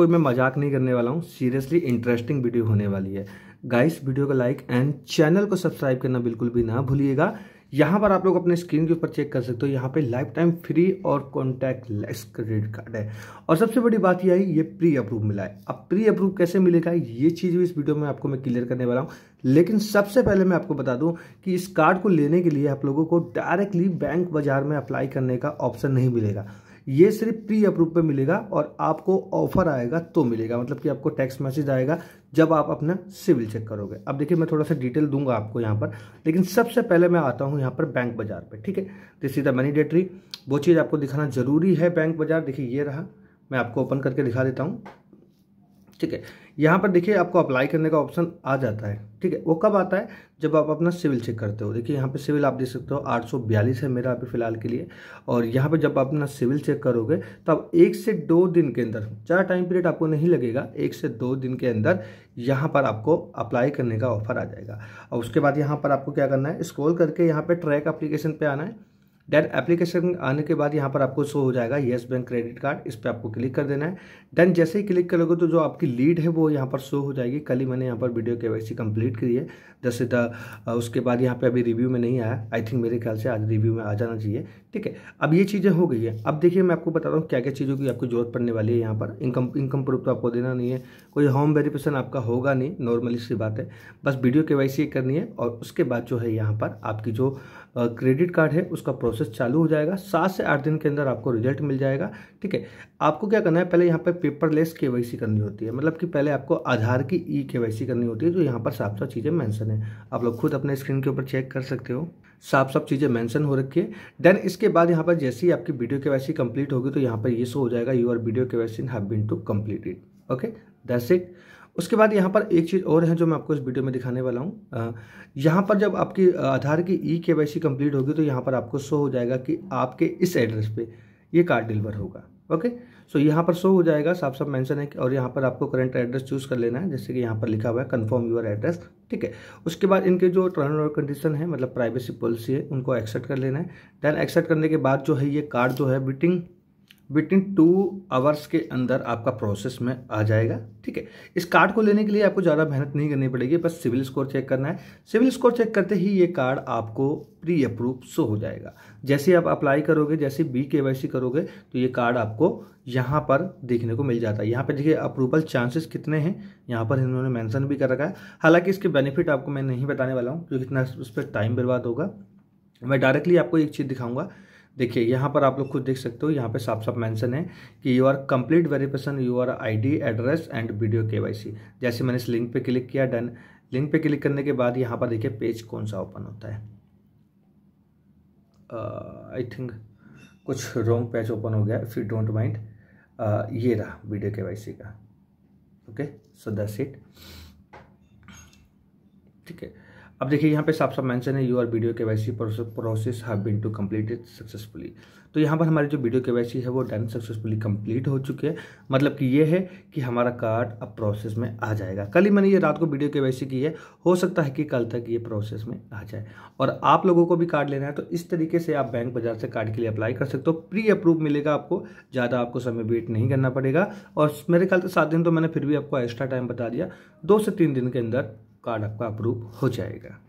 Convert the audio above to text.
कोई मैं मजाक नहीं करने वाला हूँ सीरियसली इंटरेस्टिंग वीडियो होने वाली है गाइस वीडियो को लाइक एंड चैनल को सब्सक्राइब करना बिल्कुल भी ना भूलिएगा यहाँ पर आप लोग अपने स्क्रीन के ऊपर चेक कर सकते हो यहाँ पे लाइफ टाइम फ्री और कॉन्टैक्ट लेस क्रेडिट कार्ड है और सबसे बड़ी बात यह है ये प्री अप्रूव मिला है अब प्री अप्रूव कैसे मिलेगा ये चीज़ भी इस वीडियो में आपको मैं क्लियर करने वाला हूँ लेकिन सबसे पहले मैं आपको बता दूं कि इस कार्ड को लेने के लिए आप लोगों को डायरेक्टली बैंक बाजार में अप्लाई करने का ऑप्शन नहीं मिलेगा ये सिर्फ प्री अप्रूव पे मिलेगा और आपको ऑफर आएगा तो मिलेगा मतलब कि आपको टेक्स्ट मैसेज आएगा जब आप अपना सिविल चेक करोगे अब देखिए मैं थोड़ा सा डिटेल दूंगा आपको यहाँ पर लेकिन सबसे पहले मैं आता हूँ यहाँ पर बैंक बाजार पर ठीक है दिस इज द मैनीडेटरी वो चीज़ आपको दिखाना जरूरी है बैंक बाजार देखिए ये रहा मैं आपको ओपन करके दिखा देता हूँ ठीक है यहाँ पर देखिए आपको अप्लाई करने का ऑप्शन आ जाता है ठीक है वो कब आता है जब आप अपना सिविल चेक करते हो देखिए यहाँ पे सिविल आप देख सकते हो 842 है मेरा अभी फ़िलहाल के लिए और यहाँ पे जब आप अपना सिविल चेक करोगे तो आप एक से दो दिन के अंदर ज़्यादा टाइम पीरियड आपको नहीं लगेगा एक से दो दिन के अंदर यहाँ पर आपको अप्लाई करने का ऑफर आ जाएगा और उसके बाद यहाँ पर आपको क्या करना है स्क्रॉल करके यहाँ पर ट्रैक अप्लीकेशन पर आना है देन एप्लीकेशन आने के बाद यहाँ पर आपको शो हो जाएगा येस बैंक क्रेडिट कार्ड इस पर आपको क्लिक कर देना है देन जैसे ही क्लिक करोगे तो जो आपकी लीड है वो यहाँ पर शो हो जाएगी कल ही मैंने यहाँ पर वीडियो के वाई कंप्लीट करी है जैसे द उसके बाद यहाँ पर अभी रिव्यू में नहीं आया आई थिंक मेरे ख्याल से आज रिव्यू में आ जाना चाहिए ठीक है अब ये चीज़ें हो गई है अब देखिए मैं आपको बता रहा हूँ क्या क्या चीज़ों की आपको जरूरत पड़ने वाली है यहाँ पर इनकम इनकम प्रूफ तो आपको देना नहीं है कोई होम वेरिफिकेशन आपका होगा नहीं नॉर्मली सी बात है बस वीडियो के करनी है और उसके बाद जो है यहाँ पर आपकी जो क्रेडिट कार्ड है उसका प्रोसेस चालू हो जाएगा सात से आठ दिन के अंदर आपको रिजल्ट मिल जाएगा ठीक है आपको क्या करना है पहले यहाँ पर पेपरलेस के करनी होती है मतलब कि पहले आपको आधार की ई के करनी होती है जो यहाँ पर साफ साफ चीज़ें मैंसन है आप लोग खुद अपने स्क्रीन के ऊपर चेक कर सकते हो साफ साफ चीज़ें मेंशन हो रखी है देन इसके बाद यहाँ पर जैसे ही आपकी वीडियो के वैसी कंप्लीट होगी तो यहाँ पर ये शो हो जाएगा यू आर वीडियो के वैसी have been to completed okay that's it उसके बाद यहाँ पर एक चीज़ और है जो मैं आपको इस वीडियो में दिखाने वाला हूँ यहाँ पर जब आपकी आधार की ई के वाई सी कम्प्लीट होगी तो यहाँ पर आपको शो हो जाएगा कि आपके इस एड्रेस पे ये कार्ड डिलीवर होगा ओके सो यहाँ पर शो हो जाएगा साफ साफ मेंशन है और यहाँ पर आपको करंट एड्रेस चूज़ कर लेना है जैसे कि यहाँ पर लिखा हुआ है कन्फर्म यूर एड्रेस ठीक है उसके बाद इनके जो टर्म और कंडीशन है मतलब प्राइवेसी पॉलिसी है उनको एक्सेप्ट कर लेना है देन एक्सेप्ट करने के बाद जो है ये कार्ड जो है बिटिंग विद इन टू आवर्स के अंदर आपका प्रोसेस में आ जाएगा ठीक है इस कार्ड को लेने के लिए आपको ज़्यादा मेहनत नहीं करनी पड़ेगी बस सिविल स्कोर चेक करना है सिविल स्कोर चेक करते ही ये कार्ड आपको प्री अप्रूव शो हो जाएगा जैसे आप अप्लाई करोगे जैसे बी के करोगे तो ये कार्ड आपको यहाँ पर देखने को मिल जाता है यहाँ पर देखिए अप्रूवल चांसेस कितने हैं यहाँ पर इन्होंने मैंसन भी कर रखा है हालांकि इसके बेनिफिट आपको मैं नहीं बताने वाला हूँ क्योंकि इतना उस पर टाइम बर्बाद होगा मैं डायरेक्टली आपको एक चीज़ दिखाऊंगा देखिए यहाँ पर आप लोग खुद देख सकते हो यहाँ पे साफ साफ मेंशन है कि your complete verification your ID address and video KYC जैसे मैंने इस लिंक पे क्लिक किया डन लिंक पे क्लिक करने के बाद यहाँ पर देखिए पेज कौन सा ओपन होता है आई uh, थिंक कुछ रॉन्ग पेज ओपन हो गया इफ़ यू डोंट माइंड ये रहा वीडियो सी का ओके सो दैट्स इट ठीक है अब देखिए यहाँ पे साफ साफ मेंशन है your video K Y process have been to completed successfully तो यहाँ पर हमारी जो वीडियो के वाई है वो डन सक्सेसफुली कंप्लीट हो चुकी है मतलब कि ये है कि हमारा कार्ड अब प्रोसेस में आ जाएगा कल ही मैंने ये रात को वीडियो के वाई की है हो सकता है कि कल तक ये प्रोसेस में आ जाए और आप लोगों को भी कार्ड लेना है तो इस तरीके से आप बैंक बाजार से कार्ड के लिए अप्लाई कर सकते हो प्री अप्रूव मिलेगा आपको ज़्यादा आपको समय वेट नहीं करना पड़ेगा और मेरे ख्याल से सात दिन तो मैंने फिर भी आपको एक्स्ट्रा टाइम बता दिया दो से तीन दिन के अंदर कार्ड आपका अप्रूव हो जाएगा